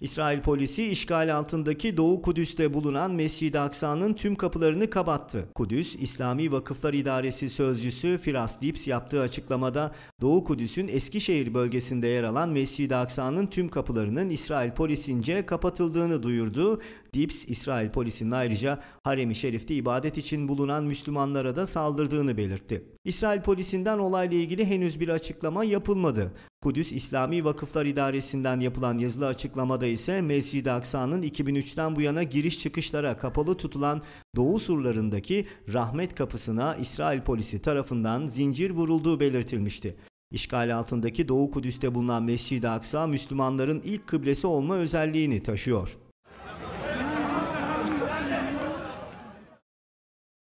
İsrail polisi işgal altındaki Doğu Kudüs'te bulunan Mescid-i Aksa'nın tüm kapılarını kapattı. Kudüs İslami Vakıflar İdaresi sözcüsü Firas Dips yaptığı açıklamada Doğu Kudüs'ün Eskişehir bölgesinde yer alan Mescid-i Aksa'nın tüm kapılarının İsrail polisince kapatıldığını duyurdu. Dips, İsrail polisinin ayrıca Harem-i Şerif'te ibadet için bulunan Müslümanlara da saldırdığını belirtti. İsrail polisinden olayla ilgili henüz bir açıklama yapılmadı. Kudüs İslami Vakıflar İdaresi'nden yapılan yazılı açıklamada ise Mescid-i Aksa'nın 2003'ten bu yana giriş çıkışlara kapalı tutulan Doğu surlarındaki Rahmet Kapısı'na İsrail polisi tarafından zincir vurulduğu belirtilmişti. İşgal altındaki Doğu Kudüs'te bulunan Mescid-i Aksa Müslümanların ilk kıblesi olma özelliğini taşıyor.